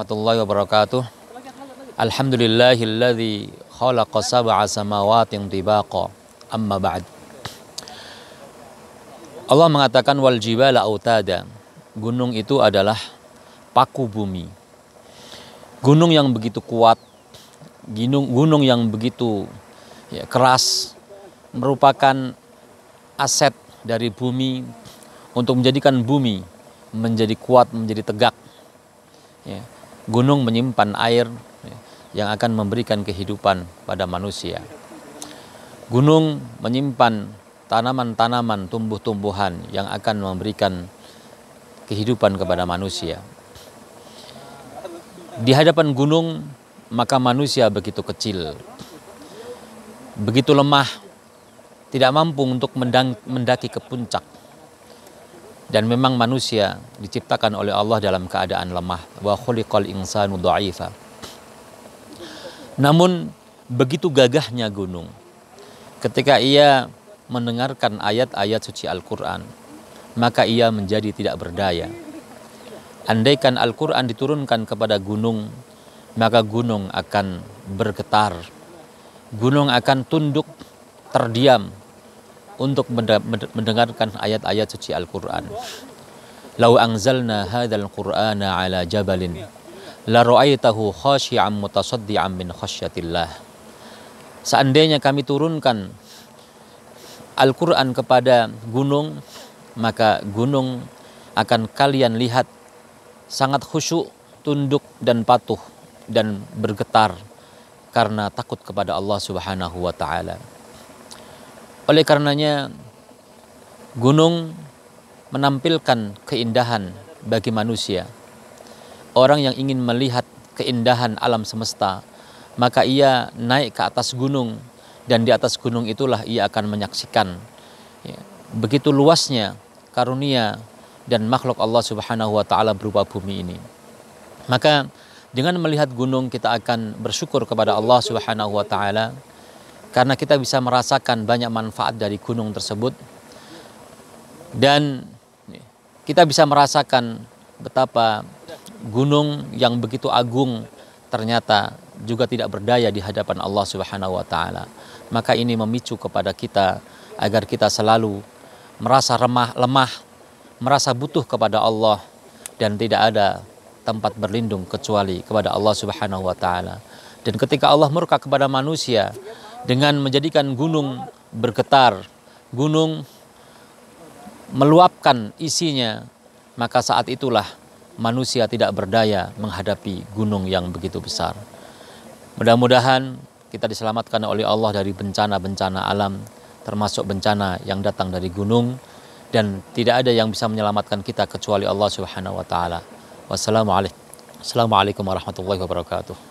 warahmatullahi wabarakatuh. Alhamdulillahilladzi khalaqa sab'a samawatin tibaqa. Amma ba'd. Allah mengatakan wal jibala autada. Gunung itu adalah paku bumi. Gunung yang begitu kuat, gunung gunung yang begitu ya, keras merupakan aset dari bumi untuk menjadikan bumi menjadi kuat, menjadi tegak. Ya gunung menyimpan air yang akan memberikan kehidupan pada manusia. Gunung menyimpan tanaman-tanaman, tumbuh-tumbuhan yang akan memberikan kehidupan kepada manusia. Di hadapan gunung, maka manusia begitu kecil, begitu lemah, tidak mampu untuk mendaki ke puncak. Dan memang manusia diciptakan oleh Allah dalam keadaan lemah. Wa khuliqal insanu dha'ifa. Namun begitu gagahnya gunung ketika ia mendengarkan ayat-ayat suci Al-Qur'an, maka ia menjadi tidak berdaya. Andaikan Al-Qur'an diturunkan kepada gunung, maka gunung akan bergetar. Gunung akan tunduk terdiam untuk mendengarkan ayat-ayat suci Al-Quran. Lau angzalna hadal Qur'ana ala jabalin la ra'aitahu khashi'an mutasaddian min khasyatillah. Seandainya kami turunkan Al-Qur'an kepada gunung, maka gunung akan kalian lihat sangat khusyuk, tunduk dan patuh dan bergetar karena takut kepada Allah Subhanahu wa taala. Oleh karenanya gunung menampilkan keindahan bagi manusia. Orang yang ingin melihat keindahan alam semesta, maka ia naik ke atas gunung dan di atas gunung itulah ia akan menyaksikan ya, begitu luasnya karunia dan makhluk Allah Subhanahu wa taala berupa bumi ini. Maka dengan melihat gunung kita akan bersyukur kepada Allah Subhanahu wa taala karena kita bisa merasakan banyak manfaat dari gunung tersebut dan kita bisa merasakan betapa gunung yang begitu agung ternyata juga tidak berdaya di hadapan Allah Subhanahu wa taala. Maka ini memicu kepada kita agar kita selalu merasa remah lemah, merasa butuh kepada Allah dan tidak ada tempat berlindung kecuali kepada Allah Subhanahu wa taala. Dan ketika Allah murka kepada manusia, dengan menjadikan gunung bergetar, gunung meluapkan isinya, maka saat itulah manusia tidak berdaya menghadapi gunung yang begitu besar. Mudah-mudahan kita diselamatkan oleh Allah dari bencana-bencana alam, termasuk bencana yang datang dari gunung, dan tidak ada yang bisa menyelamatkan kita kecuali Allah Subhanahu wa Ta'ala. Wassalamualaikum warahmatullahi wabarakatuh.